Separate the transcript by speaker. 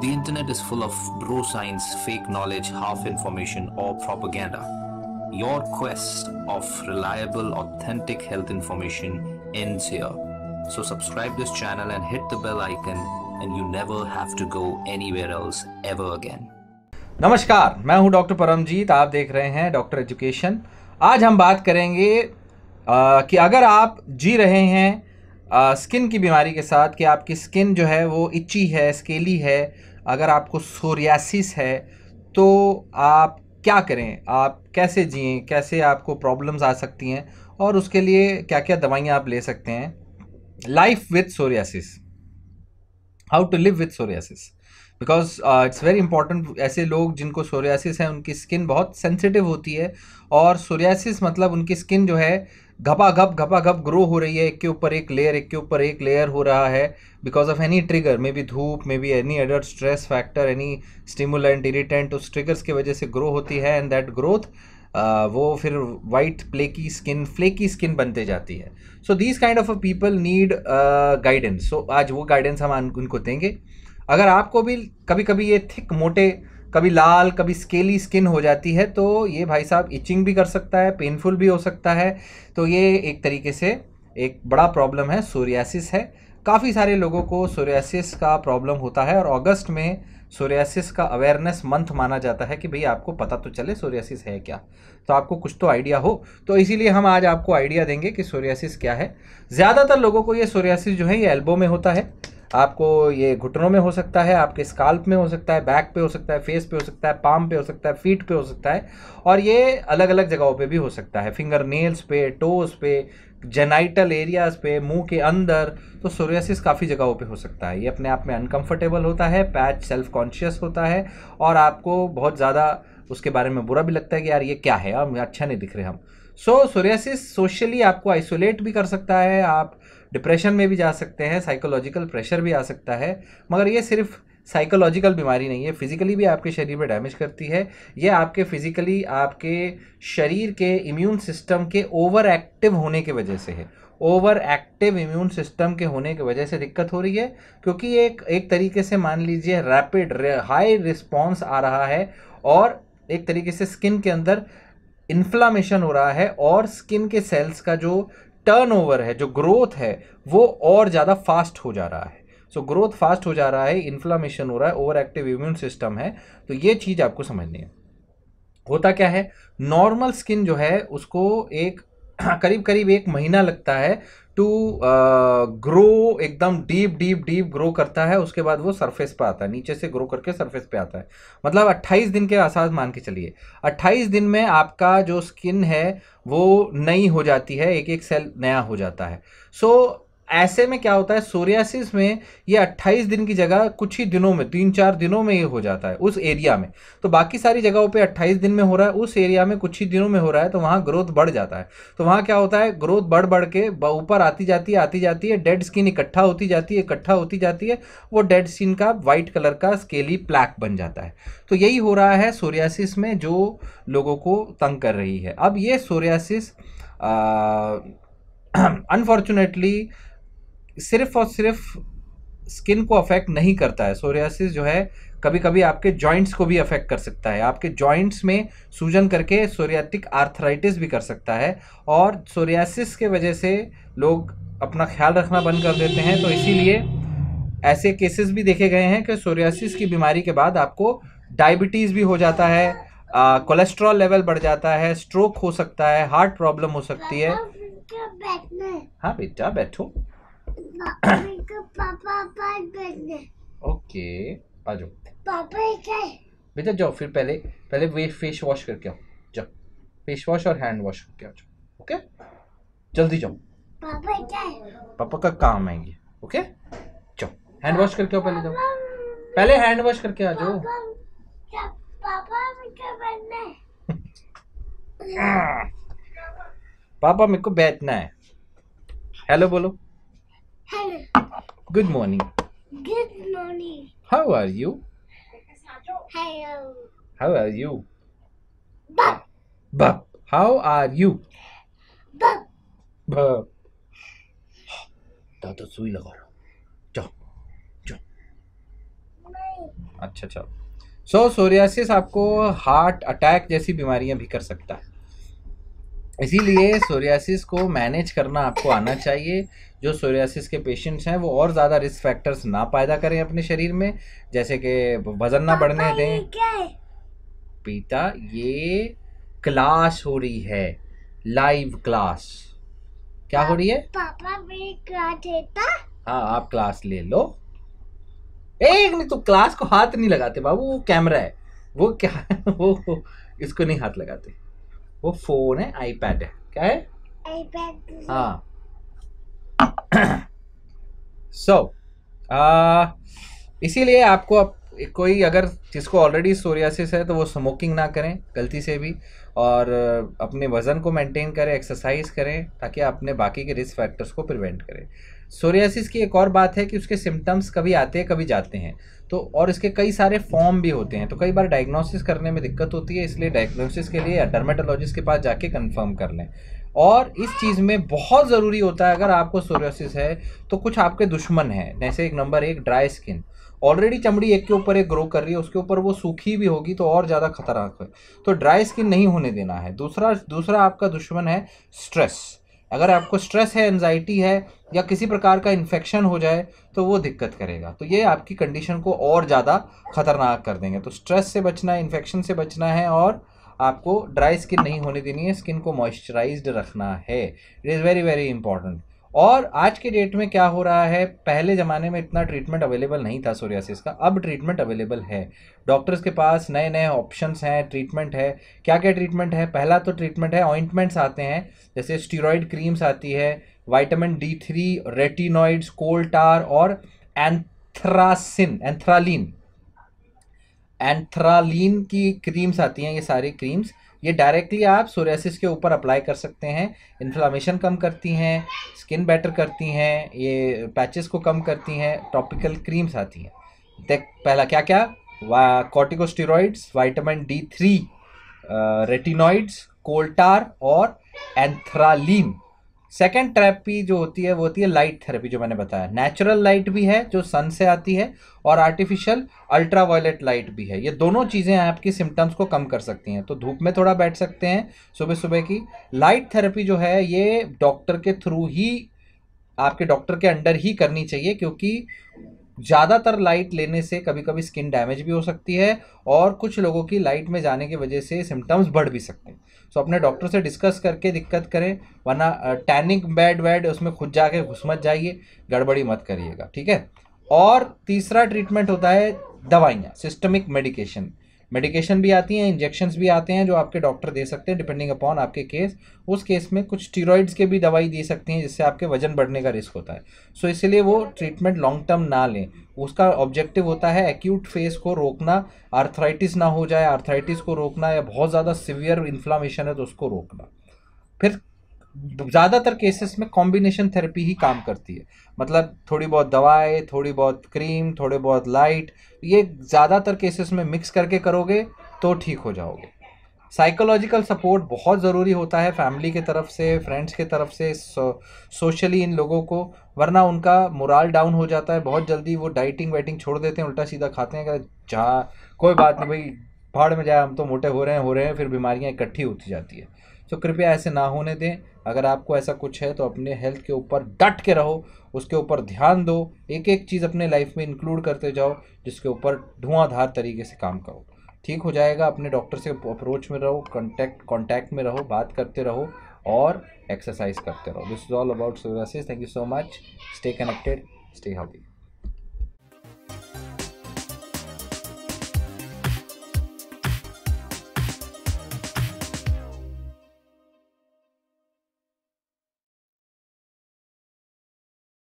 Speaker 1: The internet is full of bro science, fake knowledge, half information, or propaganda. Your quest of reliable, authentic health information ends here. So subscribe this channel and hit the bell icon and you never have to go anywhere else ever again. नमस्कार मैं हूं doctor Paramjit आप देख रहे हैं doctor education आज हम बात करेंगे आ, कि अगर आप जी रहे हैं स्किन की बीमारी के साथ कि आपकी स्किन जो है वो इच्ची है स्केली है अगर आपको सोरियासिस है तो आप क्या करें आप कैसे जिए कैसे आपको प्रॉब्लम्स आ सकती हैं और उसके लिए क्या क्या दवाइयाँ आप ले सकते हैं life with psoriasis how to live with psoriasis because it's very important ऐसे लोग जिनको सोरियासिस है उनकी स्किन बहुत सेंसिटिव होती है और सोरियासिस मतलब उनकी स्किन जो है घपा घप घपा घप ग्रो हो रही है एक के ऊपर एक लेयर एक के ऊपर एक लेयर हो रहा है because of any trigger maybe धूप maybe any other stress factor any stimulant irritant उस ट्रिगर्स की वजह से ग्रो होती है एंड दैट ग्रोथ वो फिर white flaky skin flaky skin बनते जाती है so these kind of people need guidance सो आज वो गाइडेंस हम उनको देंगे अगर आपको भी कभी कभी ये थिक मोटे कभी लाल कभी स्केली स्किन हो जाती है तो ये भाई साहब इचिंग भी कर सकता है पेनफुल भी हो सकता है तो ये एक तरीके से एक बड़ा प्रॉब्लम है सोरियासिस है काफ़ी सारे लोगों को सोरियासिस का प्रॉब्लम होता है और अगस्त में सोरियासिस का अवेयरनेस मंथ माना जाता है कि भाई आपको पता तो चले सोरियासिस है क्या तो आपको कुछ तो आइडिया हो तो इसीलिए हम आज आपको आइडिया देंगे कि सोरियासिस क्या है ज़्यादातर लोगों को ये सोरियासिस जो है ये एल्बो में होता है आपको ये घुटनों में हो सकता है आपके स्काल्प में हो सकता है बैक पे हो सकता है फेस पे हो सकता है पाम पे हो सकता है फीट पे हो सकता है और ये अलग अलग जगहों पे भी हो सकता है फिंगर नेल्स पे टोस पे जेनाइटल एरियाज पे मुंह के अंदर तो सोरियासिस काफ़ी जगहों पे हो सकता है ये अपने आप में अनकंफर्टेबल होता है पैच सेल्फ कॉन्शियस होता है और आपको बहुत ज़्यादा उसके बारे में बुरा भी लगता है कि यार ये क्या है अच्छा नहीं दिख रहे हम सो सोरियासिस सोशली आपको आइसोलेट भी कर सकता है आप डिप्रेशन में भी जा सकते हैं साइकोलॉजिकल प्रेशर भी आ सकता है मगर ये सिर्फ साइकोलॉजिकल बीमारी नहीं है फिज़िकली भी आपके शरीर में डैमेज करती है ये आपके फिज़िकली आपके शरीर के इम्यून सिस्टम के ओवर एक्टिव होने की वजह से है ओवर एक्टिव इम्यून सिस्टम के होने की वजह से दिक्कत हो रही है क्योंकि एक एक तरीके से मान लीजिए रैपिड हाई रिस्पॉन्स आ रहा है और एक तरीके से स्किन के अंदर इन्फ्लामेशन हो रहा है और स्किन के सेल्स का जो टर्नओवर है जो ग्रोथ है वो और ज़्यादा फास्ट हो जा रहा है सो ग्रोथ फास्ट हो जा रहा है इन्फ्लामेशन हो रहा है ओवर एक्टिव इम्यून सिस्टम है तो ये चीज़ आपको समझनी है होता क्या है नॉर्मल स्किन जो है उसको एक हाँ, करीब करीब एक महीना लगता है टू ग्रो एकदम डीप डीप डीप ग्रो करता है उसके बाद वो सरफेस पर आता है नीचे से ग्रो करके सरफेस पे आता है मतलब 28 दिन के आसाज मान के चलिए 28 दिन में आपका जो स्किन है वो नई हो जाती है एक एक सेल नया हो जाता है सो so, ऐसे में क्या होता है सोरियासिस में ये 28 दिन की जगह कुछ ही दिनों में तीन चार दिनों में ये हो जाता है उस एरिया में तो बाकी सारी जगहों पे 28 दिन में हो रहा है उस एरिया में कुछ ही दिनों में हो रहा है तो वहाँ ग्रोथ बढ़ जाता है तो वहाँ क्या होता है ग्रोथ बढ़ बढ़ के ऊपर आती जाती है आती जाती है डेड स्किन इकट्ठा होती जाती है इकट्ठा होती जाती है वो डेड स्किन का वाइट कलर का स्केली प्लैक बन जाता है तो यही हो रहा है सोरियासिस में जो लोगों को तंग कर रही है अब ये सोरियासिस अनफॉर्चुनेटली सिर्फ और सिर्फ स्किन को अफेक्ट नहीं करता है सोरियासिस जो है कभी कभी आपके जॉइंट्स को भी अफेक्ट कर सकता है आपके जॉइंट्स में सूजन करके सोरियाटिक आर्थराइटिस भी कर सकता है और सोरियासिस के वजह से लोग अपना ख्याल रखना बंद कर देते हैं तो इसीलिए ऐसे केसेस भी देखे गए हैं कि सोरियासिस की बीमारी के बाद आपको डायबिटीज़ भी हो जाता है कोलेस्ट्रॉल लेवल बढ़ जाता है स्ट्रोक हो सकता है हार्ट प्रॉब्लम हो सकती है हाँ बेटा बैठो ओके आ जाओ पापा बेटा जाओ फिर पहले पहले वे फेस वॉश करके आओ जाओ फेस वॉश और हैंड वॉश तो। करके आ जाओ ओके जल्दी जाओ पापा क्या पापा का काम है ये ओके जाओ हैंड वॉश करके आओ पहले जाओ पहले हैंड वॉश करके आ जाओ पापा मेरे को बैठना है हेलो बोलो Hello. Good morning. Good morning. How are you? Hello. How are you? Bub. Bub. How are you? Bub. Bub. दादा सुई लगा रहा जाओ जाओ अच्छा चलो सो सोरियासिस आपको हार्ट अटैक जैसी बीमारियां भी कर सकता है इसीलिए सोरियासिस को मैनेज करना आपको आना चाहिए जो सोरियासिस के पेशेंट्स हैं वो और ज़्यादा रिस्क फैक्टर्स ना पैदा करें अपने शरीर में जैसे कि वजन ना बढ़ने दें पिता ये क्लास हो रही है लाइव क्लास क्या हो रही है पापा मेरी क्लास हाँ आप क्लास ले लो एक नहीं तो क्लास को हाथ नहीं लगाते बाबू वो कैमरा है वो क्या वो इसको नहीं हाथ लगाते वो फोन है आईपैड है क्या है आईपैड हाँ सो so, इसीलिए आपको आप कोई अगर जिसको ऑलरेडी सोरियासिस है तो वो स्मोकिंग ना करें गलती से भी और अपने वज़न को मेंटेन करें एक्सरसाइज करें ताकि अपने बाकी के रिस्क फैक्टर्स को प्रिवेंट करें सोरियासिस की एक और बात है कि उसके सिम्टम्स कभी आते हैं कभी जाते हैं तो और इसके कई सारे फॉर्म भी होते हैं तो कई बार डायग्नोसिस करने में दिक्कत होती है इसलिए डायग्नोसिस के लिए डर्मेटोलॉजिस्ट के पास जाके कंफर्म कर लें और इस चीज़ में बहुत ज़रूरी होता है अगर आपको सोरियासिस है तो कुछ आपके दुश्मन हैं जैसे एक नंबर एक ड्राई स्किन ऑलरेडी चमड़ी एक के ऊपर एक ग्रो कर रही है उसके ऊपर वो सूखी भी होगी तो और ज़्यादा खतरनाक है तो ड्राई स्किन नहीं होने देना है दूसरा दूसरा आपका दुश्मन है स्ट्रेस अगर आपको स्ट्रेस है एनजाइटी है या किसी प्रकार का इन्फेक्शन हो जाए तो वो दिक्कत करेगा तो ये आपकी कंडीशन को और ज़्यादा ख़तरनाक कर देंगे तो स्ट्रेस से बचना है इन्फेक्शन से बचना है और आपको ड्राई स्किन नहीं होने देनी है स्किन को मॉइस्चराइज्ड रखना है it is very very important और आज के डेट में क्या हो रहा है पहले ज़माने में इतना ट्रीटमेंट अवेलेबल नहीं था सोरियासिस का अब ट्रीटमेंट अवेलेबल है डॉक्टर्स के पास नए नए ऑप्शंस हैं ट्रीटमेंट है क्या क्या ट्रीटमेंट है पहला तो ट्रीटमेंट है ऑइंटमेंट्स आते हैं जैसे स्टीरोइड क्रीम्स आती है vitamin D three retinoids coal tar और एंथ्रासिन एंथ्रालीन एंथ्रालीन की क्रीम्स आती हैं ये सारी क्रीम्स ये डायरेक्टली आप सोरेसिस के ऊपर अप्लाई कर सकते हैं इन्फ्लामेशन कम करती हैं स्किन बेटर करती हैं ये पैचेस को कम करती हैं टॉपिकल क्रीम्स आती हैं देख पहला क्या क्या वा corticosteroids vitamin D three retinoids coal tar और एंथ्रालीन सेकेंड थेरेपी जो होती है वो होती है लाइट थेरेपी जो मैंने बताया नेचुरल लाइट भी है जो सन से आती है और आर्टिफिशियल अल्ट्रा वायलेट लाइट भी है ये दोनों चीज़ें आपकी सिम्टम्स को कम कर सकती हैं तो धूप में थोड़ा बैठ सकते हैं सुबह सुबह की लाइट थेरेपी जो है ये डॉक्टर के थ्रू ही आपके डॉक्टर के अंडर ही करनी चाहिए क्योंकि ज़्यादातर लाइट लेने से कभी कभी स्किन डैमेज भी हो सकती है और कुछ लोगों की लाइट में जाने की वजह से सिम्टम्स बढ़ भी सकते हैं सो so, अपने डॉक्टर से डिस्कस करके दिक्कत करें वरना टैनिक बेड वैड उसमें खुद जाके घुस मत जाइए गड़बड़ी मत करिएगा ठीक है और तीसरा ट्रीटमेंट होता है दवाइयाँ सिस्टमिक मेडिकेशन मेडिकेशन भी आती हैं इंजेक्शन भी आते हैं जो आपके डॉक्टर दे सकते हैं डिपेंडिंग अपॉन आपके केस उस केस में कुछ स्टीरोइड्स के भी दवाई दे सकते हैं जिससे आपके वजन बढ़ने का रिस्क होता है सो so, इसलिए वो ट्रीटमेंट लॉन्ग टर्म ना लें उसका ऑब्जेक्टिव होता है एक्यूट फेस को रोकना आर्थराइटिस ना हो जाए आर्थराइटिस को रोकना या बहुत ज़्यादा सिवियर इन्फ्लामेशन है तो उसको रोकना फिर ज़्यादातर केसेस में कॉम्बिनेशन थेरेपी ही काम करती है मतलब थोड़ी बहुत दवाएं थोड़ी बहुत क्रीम थोड़े बहुत लाइट ये ज़्यादातर केसेस में मिक्स करके करोगे तो ठीक हो जाओगे साइकोलॉजिकल सपोर्ट बहुत ज़रूरी होता है फैमिली के तरफ से फ्रेंड्स के तरफ से सोशली इन लोगों को वरना उनका मुराल डाउन हो जाता है बहुत जल्दी वो डाइटिंग वाइटिंग छोड़ देते हैं उल्टा सीधा खाते हैं अगर जा कोई बात नहीं भाई पहाड़ में जाए हम तो मोटे हो रहे हैं हो रहे हैं फिर बीमारियाँ इकट्ठी होती जाती है तो कृपया ऐसे ना होने दें अगर आपको ऐसा कुछ है तो अपने हेल्थ के ऊपर डट के रहो उसके ऊपर ध्यान दो एक एक चीज़ अपने लाइफ में इंक्लूड करते जाओ जिसके ऊपर धुआंधार तरीके से काम करो ठीक हो जाएगा अपने डॉक्टर से अप्रोच में रहो कॉन्टैक्ट कॉन्टैक्ट में रहो बात करते रहो और एक्सरसाइज करते रहो this is all about psoriasis thank you so much stay connected stay healthy